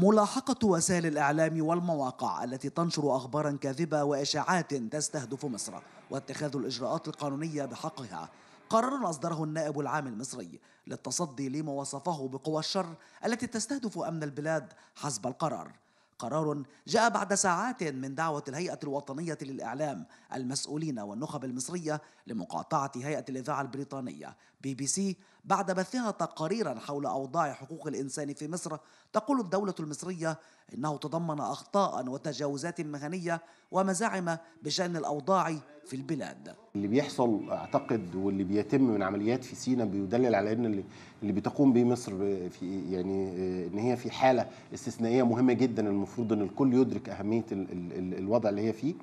ملاحقة وسائل الإعلام والمواقع التي تنشر أخبارا كاذبة وإشاعات تستهدف مصر واتخاذ الإجراءات القانونية بحقها قرار أصدره النائب العام المصري للتصدي لما وصفه بقوى الشر التي تستهدف أمن البلاد حسب القرار قرار جاء بعد ساعات من دعوة الهيئة الوطنية للإعلام المسؤولين والنخب المصرية لمقاطعة هيئة الإذاعة البريطانية بي بي سي بعد بثها تقاريرا حول أوضاع حقوق الإنسان في مصر تقول الدولة المصرية إنه تضمن أخطاء وتجاوزات مهنية ومزاعم بشأن الأوضاع في البلاد اللي بيحصل أعتقد واللي بيتم من عمليات في سينا بيدلل على أن اللي, اللي بتقوم به مصر في يعني آه، أن هي في حالة استثنائية مهمة جدا المفروض المفروض ان الكل يدرك اهميه الـ الـ الوضع اللي هي فيه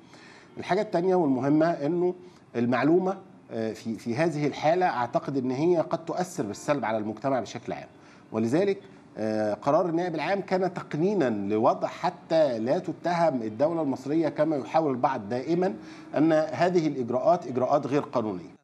الحاجه الثانيه والمهمه انه المعلومه آه، في في هذه الحاله اعتقد ان هي قد تؤثر بالسلب على المجتمع بشكل عام ولذلك آه، قرار النائب العام كان تقنينا لوضع حتى لا تتهم الدوله المصريه كما يحاول البعض دائما ان هذه الاجراءات اجراءات غير قانونيه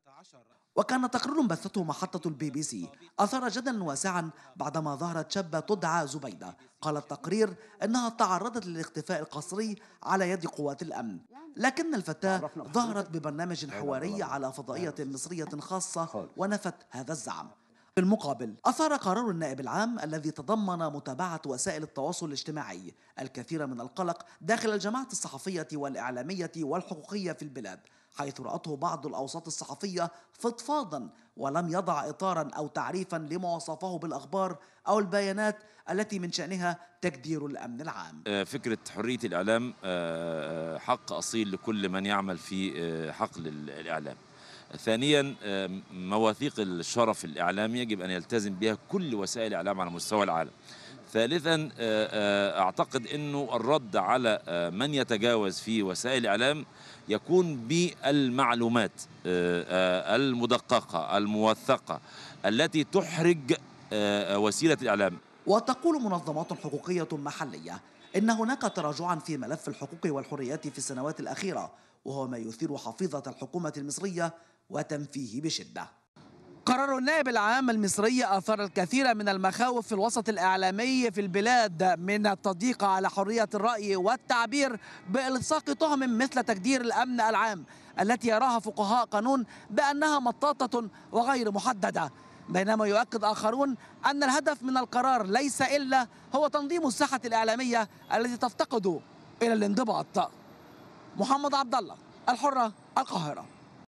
وكان تقرير بثته محطة البي بي سي أثار جدلا واسعا بعدما ظهرت شابة تدعى زبيدة قال التقرير أنها تعرضت للاختفاء القسري على يد قوات الأمن لكن الفتاة ظهرت ببرنامج حواري على فضائية مصرية خاصة ونفت هذا الزعم في المقابل أثار قرار النائب العام الذي تضمن متابعة وسائل التواصل الاجتماعي الكثير من القلق داخل الجماعات الصحفية والإعلامية والحقوقية في البلاد حيث رأته بعض الأوساط الصحفية فضفاضا ولم يضع إطارا أو تعريفا لما وصفه بالأخبار أو البيانات التي من شأنها تجدير الأمن العام آه، فكرة حرية الإعلام آه، آه، حق أصيل لكل من يعمل في حقل الإعلام ثانيا مواثيق الشرف الإعلامي يجب أن يلتزم بها كل وسائل الإعلام على مستوى العالم ثالثا آه، آه، أعتقد أنه الرد على آه، من يتجاوز في وسائل الإعلام يكون بالمعلومات المدققة الموثقة التي تحرج وسيلة الإعلام وتقول منظمات حقوقية محلية إن هناك تراجعا في ملف الحقوق والحريات في السنوات الأخيرة وهو ما يثير حفيظة الحكومة المصرية وتنفيه بشده قرار النائب العام المصري أثار الكثير من المخاوف في الوسط الإعلامي في البلاد من التضييق على حرية الرأي والتعبير بإلصاق تهم مثل تجدير الأمن العام التي يراها فقهاء قانون بأنها مطاطة وغير محددة بينما يؤكد آخرون أن الهدف من القرار ليس إلا هو تنظيم الساحة الإعلامية التي تفتقد إلى الانضباط محمد عبد الله الحرة القاهرة